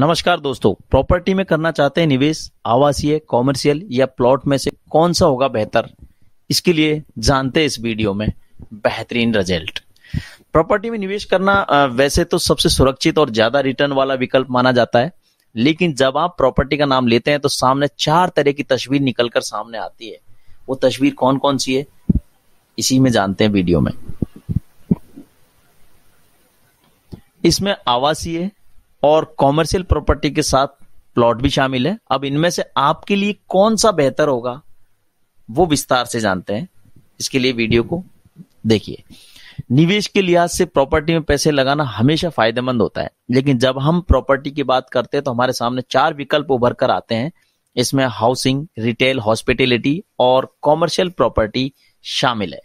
नमस्कार दोस्तों प्रॉपर्टी में करना चाहते हैं निवेश आवासीय कॉमर्शियल या प्लॉट में से कौन सा होगा बेहतर इसके लिए जानते हैं इस वीडियो में बेहतरीन रिजल्ट प्रॉपर्टी में निवेश करना वैसे तो सबसे सुरक्षित और ज्यादा रिटर्न वाला विकल्प माना जाता है लेकिन जब आप प्रॉपर्टी का नाम लेते हैं तो सामने चार तरह की तस्वीर निकलकर सामने आती है वो तस्वीर कौन कौन सी है इसी में जानते हैं वीडियो में इसमें आवासीय और कॉमर्शियल प्रॉपर्टी के साथ प्लॉट भी शामिल है अब इनमें से आपके लिए कौन सा बेहतर होगा वो विस्तार से जानते हैं इसके लिए वीडियो को देखिए निवेश के लिहाज से प्रॉपर्टी में पैसे लगाना हमेशा फायदेमंद होता है लेकिन जब हम प्रॉपर्टी की बात करते हैं तो हमारे सामने चार विकल्प उभर कर आते हैं इसमें हाउसिंग रिटेल हॉस्पिटेलिटी और कॉमर्शियल प्रॉपर्टी शामिल है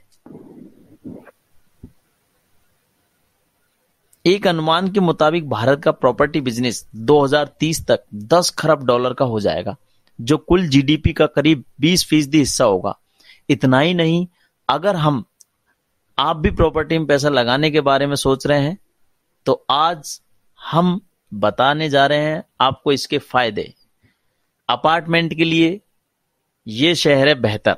एक अनुमान के मुताबिक भारत का प्रॉपर्टी बिजनेस 2030 तक 10 खरब डॉलर का हो जाएगा जो कुल जीडीपी का करीब 20 फीसदी हिस्सा होगा इतना ही नहीं अगर हम आप भी प्रॉपर्टी में पैसा लगाने के बारे में सोच रहे हैं तो आज हम बताने जा रहे हैं आपको इसके फायदे अपार्टमेंट के लिए ये शहर है बेहतर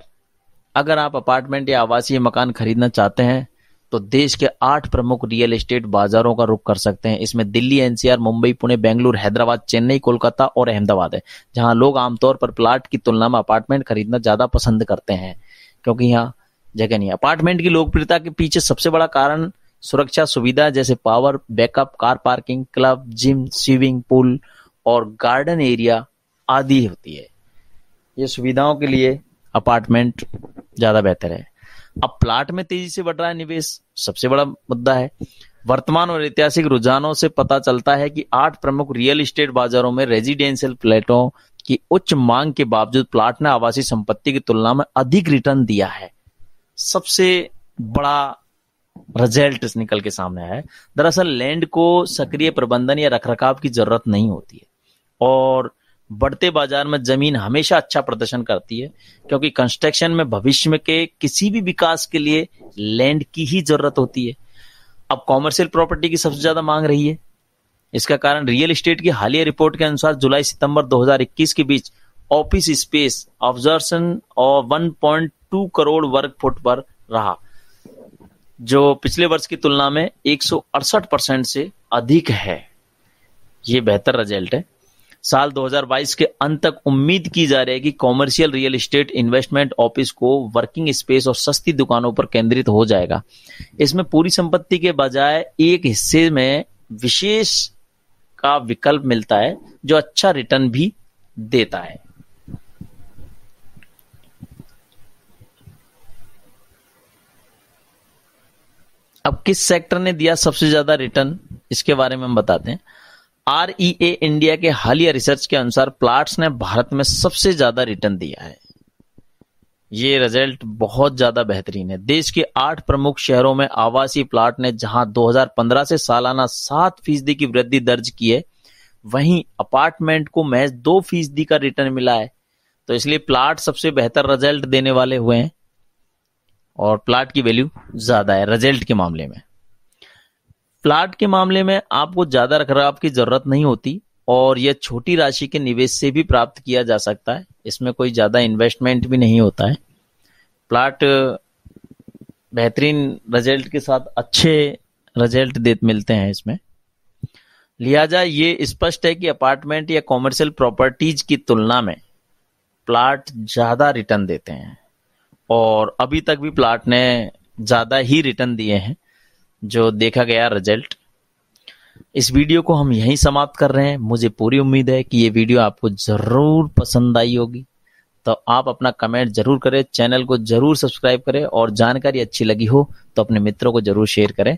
अगर आप अपार्टमेंट या आवासीय मकान खरीदना चाहते हैं तो देश के आठ प्रमुख रियल एस्टेट बाजारों का रुख कर सकते हैं इसमें दिल्ली एनसीआर मुंबई पुणे बेंगलुरु हैदराबाद चेन्नई कोलकाता और अहमदाबाद है जहां लोग आमतौर पर प्लाट की तुलना में अपार्टमेंट खरीदना ज्यादा पसंद करते हैं क्योंकि यहाँ जगह नहीं अपार्टमेंट की लोकप्रियता के पीछे सबसे बड़ा कारण सुरक्षा सुविधा जैसे power backup car parking club gym swimming pool और गार्डन एरिया आदि होती है ये सुविधाओं के लिए अपार्टमेंट ज़्यादा बेहतर है अब प्लाट में तेजी से बढ़ रहा है निवेश सबसे बड़ा मुद्दा है वर्तमान और ऐतिहासिक रुझानों से पता चलता है कि आठ प्रमुख रियल इस्टेट बाजारों में रेजिडेंशियल फ्लैटों की उच्च मांग के बावजूद प्लाट ने आवासीय संपत्ति की तुलना में अधिक रिटर्न दिया है सबसे बड़ा रिजल्ट निकल के सामने आया है दरअसल लैंड को सक्रिय प्रबंधन या रखरखाव की जरूरत नहीं होती है और बढ़ते बाजार में जमीन हमेशा अच्छा प्रदर्शन करती है क्योंकि कंस्ट्रक्शन में भविष्य में के किसी भी विकास के लिए लैंड की ही जरूरत होती है अब कॉमर्शियल प्रॉपर्टी की सबसे ज्यादा मांग रही है इसका कारण रियल एस्टेट की हालिया रिपोर्ट के अनुसार जुलाई सितंबर 2021 के बीच ऑफिस स्पेस ऑब्जर्वेशन और 1.2 करोड़ वर्ग फुट पर रहा जो पिछले वर्ष की तुलना में एक परसेंट से अधिक है ये बेहतर रिजल्ट है साल 2022 के अंत तक उम्मीद की जा रही है कि commercial real estate investment office को वर्किंग स्पेस और सस्ती दुकानों पर केंद्रित हो जाएगा इसमें पूरी संपत्ति के बजाय एक हिस्से में विशेष का विकल्प मिलता है जो अच्छा रिटर्न भी देता है अब किस सेक्टर ने दिया सबसे ज्यादा रिटर्न इसके बारे में हम बताते हैं आरईए इंडिया e के हालिया रिसर्च के अनुसार प्लाट्स ने भारत में सबसे ज्यादा रिटर्न दिया है ये रिजल्ट बहुत ज्यादा बेहतरीन है देश के आठ प्रमुख शहरों में आवासीय प्लाट ने जहां 2015 से सालाना सात फीसदी की वृद्धि दर्ज की है वहीं अपार्टमेंट को महज दो फीसदी का रिटर्न मिला है तो इसलिए प्लाट सबसे बेहतर रिजल्ट देने वाले हुए हैं और प्लाट की वैल्यू ज्यादा है रिजल्ट के मामले में प्लाट के मामले में आपको ज्यादा रखरखाव की जरूरत नहीं होती और यह छोटी राशि के निवेश से भी प्राप्त किया जा सकता है इसमें कोई ज्यादा इन्वेस्टमेंट भी नहीं होता है प्लाट बेहतरीन रिजल्ट के साथ अच्छे रिजल्ट दे मिलते हैं इसमें लिहाजा ये स्पष्ट है कि अपार्टमेंट या कॉमर्शियल प्रॉपर्टीज की तुलना में प्लाट ज्यादा रिटर्न देते हैं और अभी तक भी प्लाट ने ज्यादा ही रिटर्न दिए हैं जो देखा गया रिजल्ट इस वीडियो को हम यहीं समाप्त कर रहे हैं मुझे पूरी उम्मीद है कि ये वीडियो आपको ज़रूर पसंद आई होगी तो आप अपना कमेंट जरूर करें चैनल को जरूर सब्सक्राइब करें और जानकारी अच्छी लगी हो तो अपने मित्रों को जरूर शेयर करें